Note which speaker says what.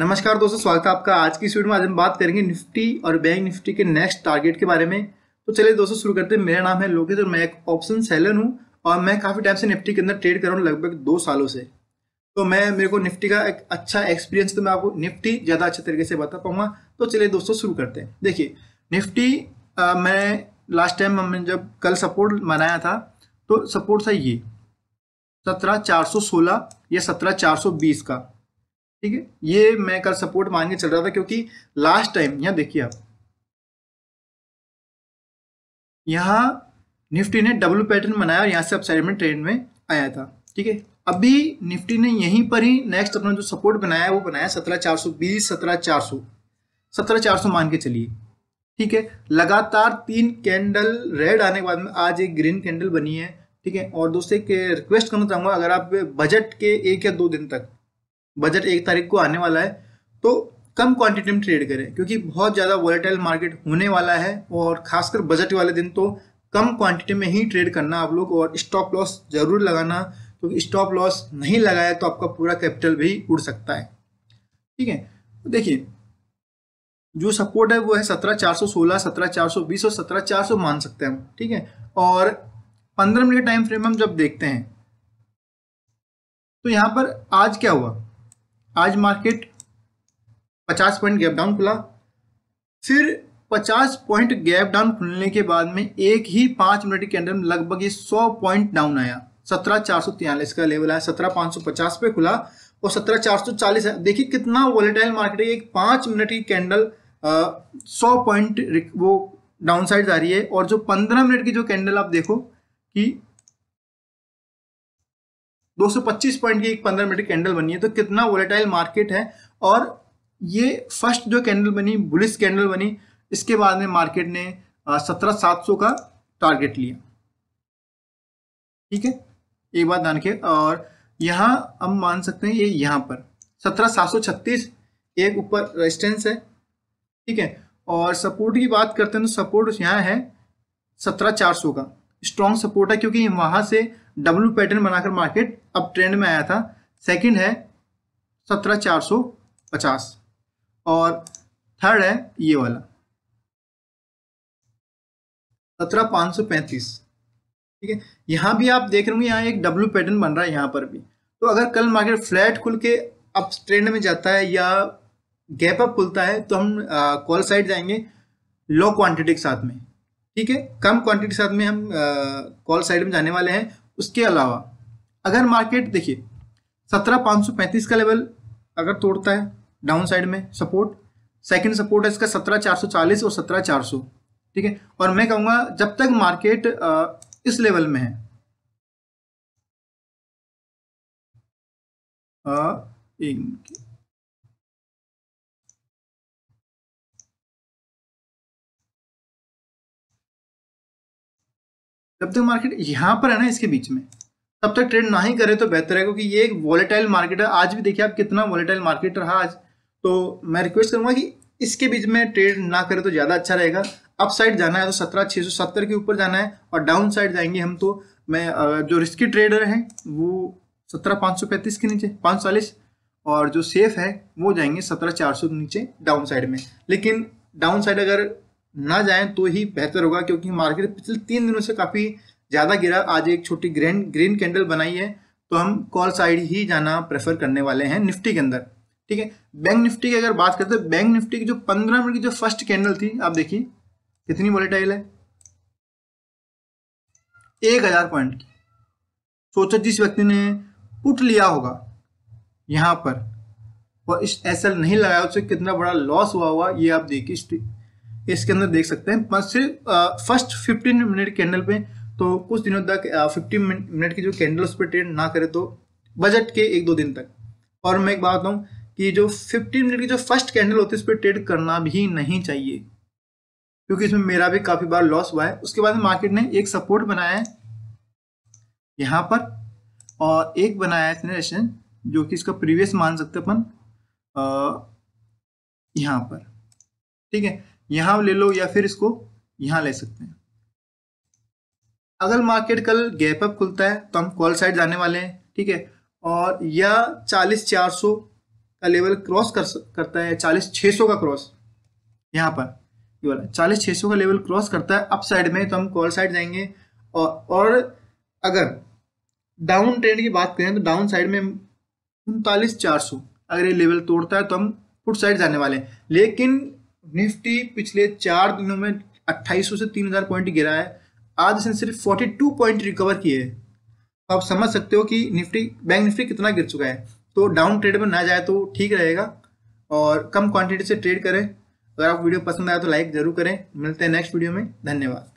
Speaker 1: नमस्कार दोस्तों स्वागत है आपका आज की स्वीडियो में आज हम बात करेंगे निफ्टी और बैंक निफ्टी के नेक्स्ट टारगेट के बारे में तो चलिए दोस्तों शुरू करते हैं मेरा नाम है लोकेश और मैं एक ऑप्शन सेलर हूँ और मैं काफ़ी टाइम से निफ्टी के अंदर ट्रेड कर रहा हूँ लगभग दो सालों से तो मैं मेरे को निफ्टी का एक अच्छा एक्सपीरियंस तो मैं आपको निफ्टी ज़्यादा अच्छे तरीके से बता पाऊँगा तो चलिए दोस्तों शुरू करते हैं देखिए निफ्टी मैं लास्ट टाइम हमने जब कल सपोर्ट मनाया था तो सपोर्ट था ये सत्रह चार सौ सोलह या सत्रह चार सौ बीस का ठीक है ये मैं कल सपोर्ट मान के चल रहा था क्योंकि लास्ट टाइम यहां देखिए आप यहां निफ्टी ने डब्लू पैटर्न बनाया और यहां से अपसाइड में ट्रेंड में आया था ठीक है अभी निफ्टी ने यहीं पर ही नेक्स्ट अपना जो सपोर्ट बनाया वो बनाया सत्रह चार सौ बीस सत्रह चार सौ सत्रह चार सौ मान के चलिए ठीक है लगातार तीन कैंडल रेड आने के बाद में आज एक ग्रीन कैंडल बनी है ठीक है और दोस्तों एक रिक्वेस्ट करना चाहूंगा अगर आप बजट के एक या दो दिन तक बजट एक तारीख को आने वाला है तो कम क्वांटिटी में ट्रेड करें क्योंकि बहुत ज़्यादा वॉलेटाइल मार्केट होने वाला है और खासकर बजट वाले दिन तो कम क्वांटिटी में ही ट्रेड करना आप लोग और स्टॉप लॉस ज़रूर लगाना क्योंकि स्टॉप लॉस नहीं लगाया तो आपका पूरा कैपिटल भी उड़ सकता है ठीक है तो देखिए जो सपोर्ट है वो है सत्रह चार सौ सोलह सत्रह चार सौ बीस और सत्रह चार सौ मान सकते हैं हम ठीक है और पंद्रह मिनट टाइम फ्रेम हम जब देखते हैं तो यहाँ पर आज क्या हुआ आज मार्केट 50 पॉइंट गैप डाउन खुला फिर 50 पॉइंट गैप डाउन खुलने के बाद में एक ही पांच मिनट के अंदर लगभग ये 100 पॉइंट डाउन आया सत्रह चार सौ तिरालीस का लेवल आया सत्रह पांच सौ पचास पे खुला और सत्रह चार सौ चालीस है देखिए कितना वॉलेटाइल मार्केट है एक पांच मिनट की कैंडल सौ पॉइंट वो डाउन साइड जा रही है और जो पंद्रह मिनट की जो कैंडल आप देखो कि 225 पॉइंट की एक 15 मिनट कैंडल बनी है तो कितना वोलेटाइल मार्केट है और ये फर्स्ट जो कैंडल बनी बुलिस कैंडल बनी इसके बाद में मार्केट ने सत्रह सात सौ का टारगेट लिया ठीक है एक बात ध्यान के और यहाँ हम मान सकते हैं ये यहाँ पर सत्रह सात सौ छत्तीस एक ऊपर रेजिस्टेंस है ठीक है और सपोर्ट की बात करते हैं तो सपोर्ट यहाँ है सत्रह चार सौ का स्ट्रॉन्ग सपोर्ट है क्योंकि वहाँ से डब्ल्यू पैटर्न बनाकर मार्केट अब ट्रेंड में आया था सेकंड है सत्रह चार सौ पचास और थर्ड है ये वाला सत्रह पाँच सौ पैंतीस ठीक है यहाँ भी आप देख रहे होंगे यहाँ एक डब्ल्यू पैटर्न बन रहा है यहाँ पर भी तो अगर कल मार्केट फ्लैट खुल के अप ट्रेंड में जाता है या गैप अप खुलता है तो हम कॉल साइड जाएंगे लो क्वांटिटी के साथ में ठीक है कम क्वांटिटी के साथ में हम कॉल साइड में जाने वाले हैं उसके अलावा अगर मार्केट देखिए सत्रह पाँच सौ पैंतीस का लेवल अगर तोड़ता है डाउन साइड में सपोर्ट सेकंड सपोर्ट है इसका सत्रह चार सौ चालीस और सत्रह चार सौ ठीक है और मैं कहूँगा जब तक मार्केट इस लेवल में है एक मिनट जब तक मार्केट यहाँ पर है ना इसके बीच में तब तक ट्रेड ना ही करे तो बेहतर है क्योंकि ये एक वॉलेटाइल मार्केट है आज भी देखिए आप कितना वॉलेटाइल मार्केट रहा आज तो मैं रिक्वेस्ट करूँगा कि इसके बीच में ट्रेड ना करें तो ज़्यादा अच्छा रहेगा अप साइड जाना है तो सत्रह छः सौ सत्तर के ऊपर जाना है और डाउन साइड जाएंगे हम तो मैं जो रिस्की ट्रेडर हैं वो सत्रह पाँच सौ पैंतीस के नीचे पाँच चालीस और जो सेफ है वो जाएंगे सत्रह चार सौ नीचे डाउन साइड में लेकिन डाउन साइड अगर ना जाएं तो ही बेहतर होगा क्योंकि मार्केट पिछले तीन दिनों से काफ़ी ज़्यादा गिरा आज एक छोटी ग्रीन ग्रीन कैंडल बनाई है तो हम कॉल साइड ही जाना प्रेफर करने वाले हैं निफ्टी के अंदर ठीक है बैंक निफ्टी की अगर बात करते हैं बैंक निफ्टी की जो पंद्रह मिनट की जो फर्स्ट कैंडल थी आप देखिए कितनी वॉलेटाइल है एक हज़ार पॉइंट की सोचो जिस व्यक्ति ने पुट लिया होगा यहां पर और इस एसएल नहीं लगाया उसे कितना बड़ा लॉस हुआ हुआ ये आप देखिए इसके अंदर देख सकते हैं पाँच से फर्स्ट फिफ्टीन मिनट कैंडल पे तो कुछ दिनों तक फिफ्टीन मिनट की जो कैंडल उस पर ट्रेड ना करे तो बजट के एक दो दिन तक और मैं एक बात बताऊँ कि जो फिफ्टीन मिनट की जो फर्स्ट कैंडल होती है उस पर ट्रेड करना भी नहीं चाहिए क्योंकि इसमें मेरा भी काफ़ी बार लॉस हुआ है उसके बाद मार्केट ने एक सपोर्ट बनाया है यहाँ पर और एक बनाया है इसने जो कि इसका प्रीवियस मान सकते अपन यहाँ पर ठीक है यहां ले लो या फिर इसको यहाँ ले सकते हैं अगर मार्केट कल गैप अप खुलता है तो हम कॉल साइड जाने वाले हैं ठीक है और यह चालीस चार सौ का लेवल क्रॉस कर करता है चालीस छः सौ का क्रॉस यहाँ पर ये वाला चालीस छह सौ का लेवल क्रॉस करता है अप साइड में तो हम कॉल साइड जाएंगे और और अगर डाउन ट्रेंड की बात करें तो डाउन साइड में उनतालीस चार सौ अगर ये लेवल तोड़ता है तो हम फुट साइड जाने वाले हैं लेकिन निफ्टी पिछले चार दिनों में 2800 से 3000 पॉइंट गिरा है आज इसने सिर्फ 42 पॉइंट रिकवर किए हैं तो आप समझ सकते हो कि निफ्टी बैंक निफ्टी कितना गिर चुका है तो डाउन ट्रेड में ना जाए तो ठीक रहेगा और कम क्वांटिटी से ट्रेड करें अगर आपको वीडियो पसंद आया तो लाइक ज़रूर करें मिलते हैं नेक्स्ट वीडियो में धन्यवाद